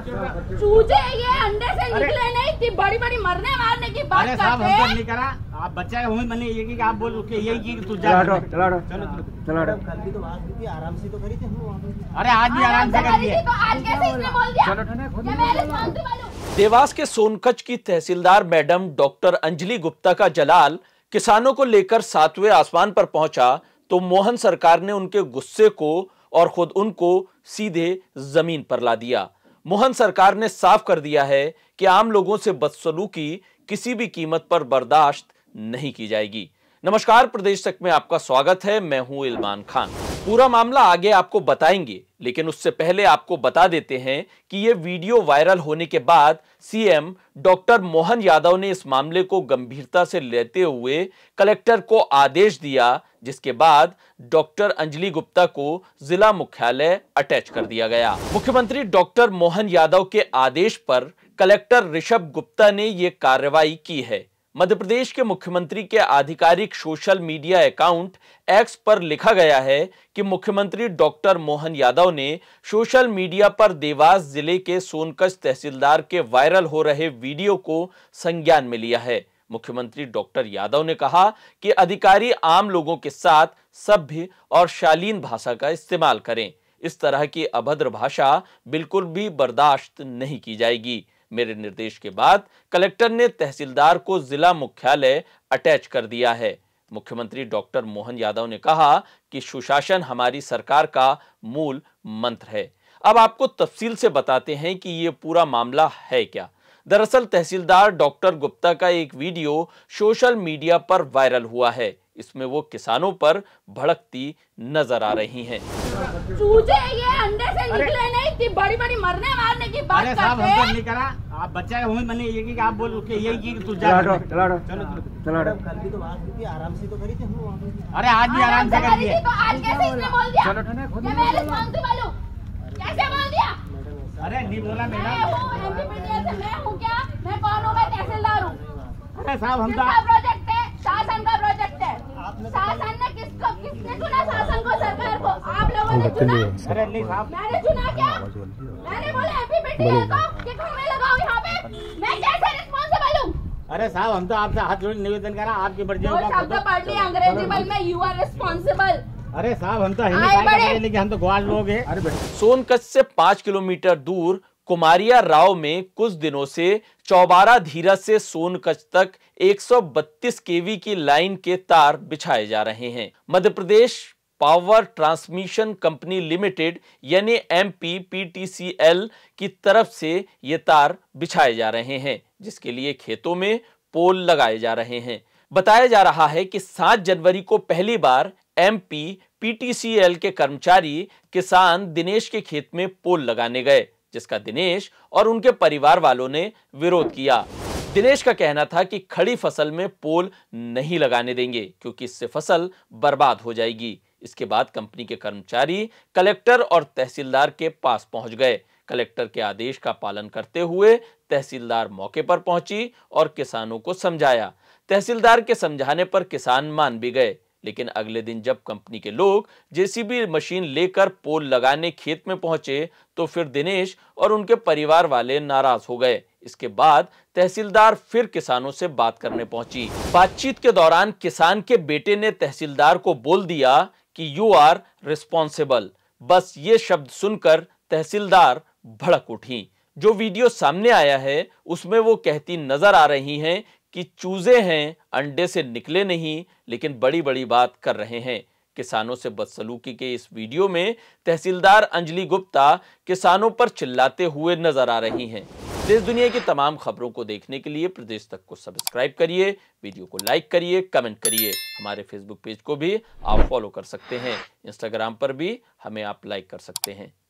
चूजे ये अंडे से निकले नहीं थी बड़ी बड़ी मरने मारने की बात अरे साहब हम नहीं करा आप बच्चा है मैंने ये कि आप बोल के यही की तू जा चलो चलो चलो कल भी तो बात की आराम से तो करी थी अरे आज भी हाँ, आराम से कर थी तो आज कैसे इसने बोल दिया चलो ठने मैं रिस्पांसिबल हूं देवास के सोनकच की तहसीलदार मैडम डॉक्टर अंजलि गुप्ता का जलाल किसानों को लेकर सातवें आसमान पर पहुंचा तो मोहन सरकार ने उनके गुस्से को और खुद उनको सीधे जमीन पर ला दिया मोहन सरकार ने साफ कर दिया है कि आम लोगों से बदसलूकी किसी भी कीमत पर बर्दाश्त नहीं की जाएगी नमस्कार प्रदेश तक में आपका स्वागत है मैं हूं इलमान खान पूरा मामला आगे आपको बताएंगे लेकिन उससे पहले आपको बता देते हैं कि ये वीडियो वायरल होने के बाद सीएम डॉक्टर मोहन यादव ने इस मामले को गंभीरता से लेते हुए कलेक्टर को आदेश दिया जिसके बाद डॉक्टर अंजलि गुप्ता को जिला मुख्यालय अटैच कर दिया गया मुख्यमंत्री डॉक्टर मोहन यादव के आदेश पर कलेक्टर ऋषभ गुप्ता ने ये कार्रवाई की है मध्य प्रदेश के मुख्यमंत्री के आधिकारिक सोशल मीडिया अकाउंट एक्स पर लिखा गया है कि मुख्यमंत्री डॉक्टर मोहन यादव ने सोशल मीडिया पर देवास जिले के सोनकच तहसीलदार के वायरल हो रहे वीडियो को संज्ञान में लिया है मुख्यमंत्री डॉक्टर यादव ने कहा कि अधिकारी आम लोगों के साथ सभ्य और शालीन भाषा का इस्तेमाल करें इस तरह की अभद्र भाषा बिल्कुल भी बर्दाश्त नहीं की जाएगी मेरे निर्देश के बाद कलेक्टर ने तहसीलदार को जिला मुख्यालय अटैच कर दिया है मुख्यमंत्री डॉक्टर मोहन यादव ने कहा कि सुशासन हमारी सरकार का मूल मंत्र है अब आपको तफसील से बताते हैं कि ये पूरा मामला है क्या दरअसल तहसीलदार डॉक्टर गुप्ता का एक वीडियो सोशल मीडिया पर वायरल हुआ है इसमें वो किसानों पर भड़कती नजर आ रही हैं। चूजे ये अंडे से निकले इतनी बड़ी बड़ी मरने मारने की बात करते हैं नहीं करा आप बच्चा है मैंने ये की आप बोल के यही की तू जा चलो चलो चलो कल भी तो आराम से तो करी थी अरे आज भी आराम से करी थी तो आज कैसे इसने बोल दिया चलो ठंडा खुद मैं मेरे मांगते वालों कैसे बोल दिया अरे नहीं बोला मैं हूँ एमपी पीटीएस मैं हूँ क्या मैं कौन हूँ मैं तहसीलदार हूँ अरे साहब हम तो नहीं सर मैंने चुना क्या हाँ, मैंने बोला हैप्पी बर्थडे कि घर में लगाओ पे मैं कैसे रिस्पांसिबल अरे साहब हम तो आपसे हाथ जोड़ निवेदन करा आपकी तो- अंग्रेजी बल में यू आर रिस्पांसिबल अरे साहब हम तो हिंदी लेकिन हम तो ग्वाल लोग हैं सोनकच से पांच किलोमीटर दूर कुमारिया राव में कुछ दिनों से चौबारा धीरा से सोनकच तक 132 केवी की लाइन के तार बिछाए जा रहे हैं Madhya Pradesh power transmission company limited यानी एम एमपीपीटीसीएल की तरफ से ये तार बिछाए जा रहे हैं जिसके लिए खेतों में पोल लगाए जा रहे हैं बताया जा रहा है कि 7 जनवरी को पहली बार एमपी पीटीसीएल के कर्मचारी किसान दिनेश के खेत में पोल लगाने गए जिसका दिनेश और उनके परिवार वालों ने विरोध किया दिनेश का कहना था कि खड़ी फसल में पोल नहीं लगाने देंगे क्योंकि इससे फसल बर्बाद हो जाएगी इसके बाद कंपनी के कर्मचारी कलेक्टर और तहसीलदार के पास पहुंच गए कलेक्टर के आदेश का पालन करते हुए तहसीलदार मौके पर पहुंची और किसानों को समझाया तहसीलदार के समझाने पर किसान मान भी गए लेकिन अगले दिन जब कंपनी के लोग जेसीबी मशीन लेकर पोल लगाने खेत में पहुंचे तो फिर दिनेश और उनके परिवार वाले नाराज हो गए इसके बाद तहसीलदार फिर किसानों से बात करने पहुंची बातचीत के दौरान किसान के बेटे ने तहसीलदार को बोल दिया कि यू आर रिस्पॉन्सिबल बस ये शब्द सुनकर तहसीलदार भड़क उठी जो वीडियो सामने आया है उसमें वो कहती नजर आ रही हैं कि चूजे हैं अंडे से निकले नहीं लेकिन बड़ी बड़ी बात कर रहे हैं किसानों से बदसलूकी के इस वीडियो में तहसीलदार अंजलि गुप्ता किसानों पर चिल्लाते हुए नजर आ रही हैं देश दुनिया की तमाम खबरों को देखने के लिए प्रदेश तक को सब्सक्राइब करिए वीडियो को लाइक करिए कमेंट करिए हमारे फेसबुक पेज को भी आप फॉलो कर सकते हैं इंस्टाग्राम पर भी हमें आप लाइक कर सकते हैं